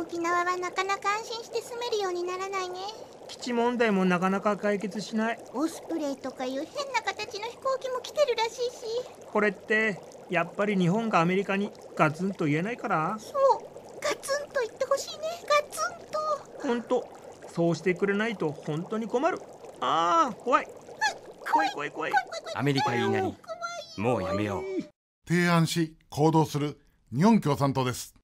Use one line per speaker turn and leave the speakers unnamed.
沖縄はなかなか安心して住めるようにならないね
基地問題もなかなか解決しないオス
プレイとかいう変な形の飛行機も来てるらしいし
これってやっぱり日本がアメリカにガツンと言えないからそ
う
ガツンと言ってほしいねガツンとほん
とそうしてくれないと本
当に困るあ
あ怖い怖い怖い怖い
アメリカ言いなり
もうやめよう提案し行動する日本共産党です